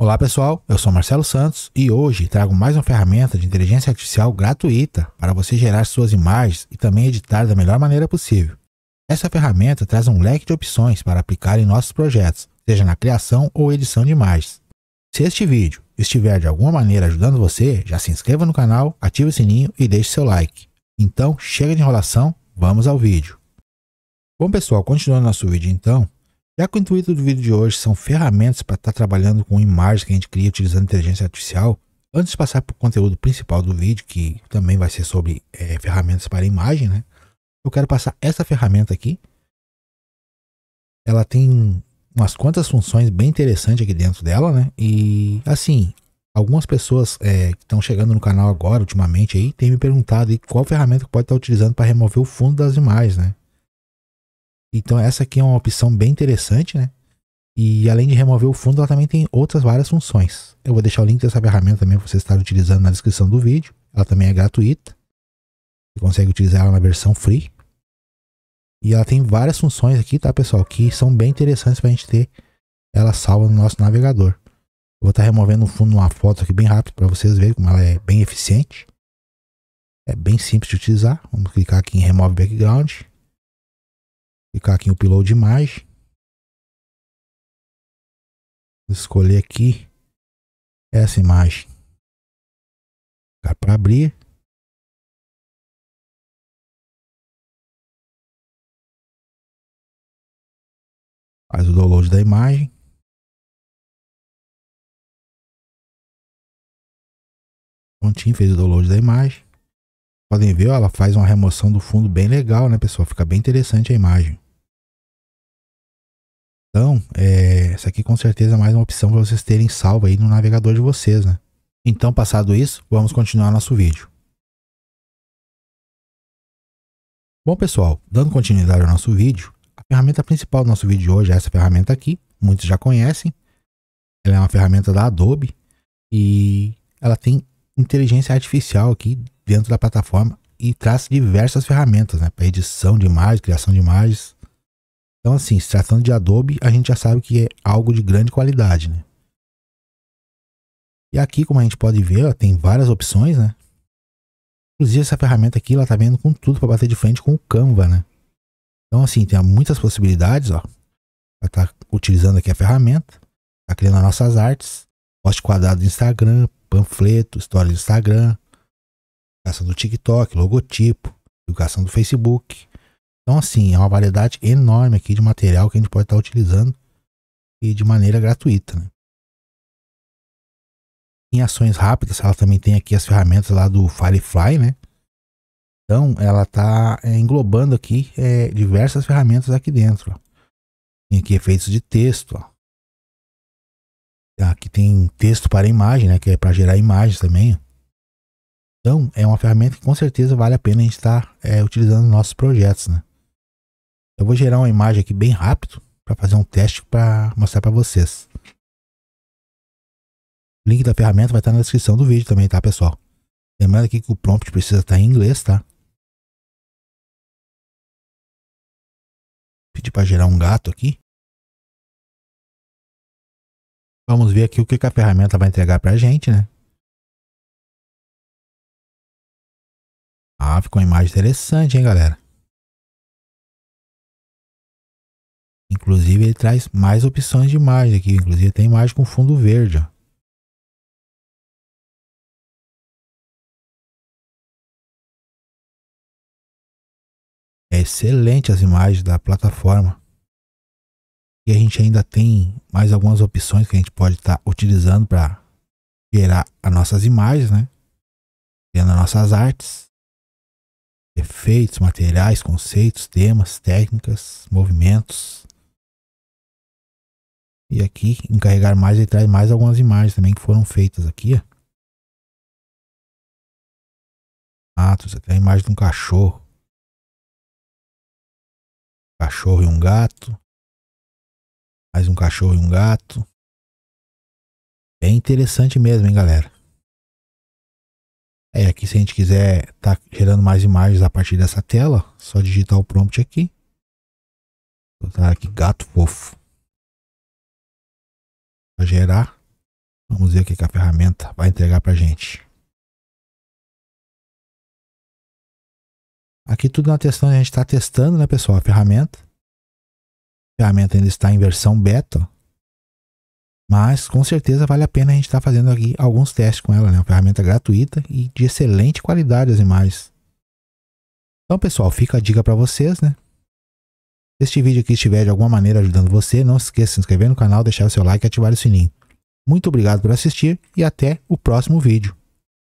Olá pessoal, eu sou Marcelo Santos e hoje trago mais uma ferramenta de inteligência artificial gratuita para você gerar suas imagens e também editar da melhor maneira possível. Essa ferramenta traz um leque de opções para aplicar em nossos projetos, seja na criação ou edição de imagens. Se este vídeo estiver de alguma maneira ajudando você, já se inscreva no canal, ative o sininho e deixe seu like. Então, chega de enrolação, vamos ao vídeo. Bom pessoal, continuando nosso vídeo então, já que o intuito do vídeo de hoje são ferramentas para estar tá trabalhando com imagens que a gente cria utilizando inteligência artificial, antes de passar para o conteúdo principal do vídeo, que também vai ser sobre é, ferramentas para imagem, né? Eu quero passar essa ferramenta aqui. Ela tem umas quantas funções bem interessantes aqui dentro dela, né? E assim, algumas pessoas é, que estão chegando no canal agora, ultimamente, aí, têm me perguntado aí qual ferramenta que pode estar tá utilizando para remover o fundo das imagens, né? Então essa aqui é uma opção bem interessante, né? E além de remover o fundo, ela também tem outras várias funções. Eu vou deixar o link dessa ferramenta também para vocês estarem utilizando na descrição do vídeo. Ela também é gratuita. Você consegue utilizar ela na versão free. E ela tem várias funções aqui, tá, pessoal? Que são bem interessantes para a gente ter ela salva no nosso navegador. Eu vou estar tá removendo o fundo uma foto aqui bem rápido para vocês verem como ela é bem eficiente. É bem simples de utilizar. Vamos clicar aqui em Remove Background clicar aqui em upload imagem. Vou escolher aqui essa imagem. Ficar para abrir. Faz o download da imagem. Prontinho, fez o download da imagem. Podem ver, ó, ela faz uma remoção do fundo bem legal, né, pessoal? Fica bem interessante a imagem. Então, é, essa aqui com certeza é mais uma opção para vocês terem salvo aí no navegador de vocês, né? Então, passado isso, vamos continuar nosso vídeo. Bom, pessoal, dando continuidade ao nosso vídeo, a ferramenta principal do nosso vídeo de hoje é essa ferramenta aqui, muitos já conhecem. Ela é uma ferramenta da Adobe e ela tem inteligência artificial aqui dentro da plataforma e traz diversas ferramentas, né? Para edição de imagens, criação de imagens. Então, assim, se tratando de Adobe, a gente já sabe que é algo de grande qualidade, né? E aqui, como a gente pode ver, ó, tem várias opções, né? Inclusive, essa ferramenta aqui, ela tá vendo com tudo para bater de frente com o Canva, né? Então, assim, tem muitas possibilidades, ó. Ela tá utilizando aqui a ferramenta, tá criando as nossas artes, post quadrado do Instagram, panfleto, história do Instagram, educação do TikTok, logotipo, educação do Facebook. Então, assim, é uma variedade enorme aqui de material que a gente pode estar utilizando e de maneira gratuita. Né? Em ações rápidas, ela também tem aqui as ferramentas lá do Firefly, né? Então, ela está é, englobando aqui é, diversas ferramentas aqui dentro. Ó. Tem aqui efeitos de texto, ó. Aqui tem texto para imagem, né? Que é para gerar imagens também. Ó. Então, é uma ferramenta que com certeza vale a pena a gente estar tá, é, utilizando nos nossos projetos, né? Eu vou gerar uma imagem aqui bem rápido para fazer um teste para mostrar para vocês. O link da ferramenta vai estar tá na descrição do vídeo também, tá, pessoal? Lembrando aqui que o prompt precisa estar tá em inglês, tá? Pedir para gerar um gato aqui. Vamos ver aqui o que, que a ferramenta vai entregar para a gente, né? Ah, ficou uma imagem interessante, hein, galera? Inclusive, ele traz mais opções de imagem aqui. Inclusive, tem imagem com fundo verde, ó. É excelente as imagens da plataforma. E a gente ainda tem mais algumas opções que a gente pode estar tá utilizando para gerar as nossas imagens, né? Criando as nossas artes efeitos, materiais, conceitos, temas, técnicas, movimentos. E aqui, encarregar mais, ele traz mais algumas imagens também que foram feitas aqui, Atos, até a imagem de um cachorro. Cachorro e um gato. Mais um cachorro e um gato. Bem interessante mesmo, hein, galera? É, aqui se a gente quiser estar tá gerando mais imagens a partir dessa tela, só digitar o prompt aqui. Vou botar aqui gato fofo. Para gerar. Vamos ver o que a ferramenta vai entregar para gente. Aqui tudo na testando, a gente está testando, né pessoal, a ferramenta. A ferramenta ainda está em versão beta. Mas com certeza vale a pena a gente estar tá fazendo aqui alguns testes com ela, né? Uma ferramenta gratuita e de excelente qualidade as imagens. Então, pessoal, fica a dica para vocês, né? Se este vídeo aqui estiver de alguma maneira ajudando você, não se esqueça de se inscrever no canal, deixar o seu like e ativar o sininho. Muito obrigado por assistir e até o próximo vídeo.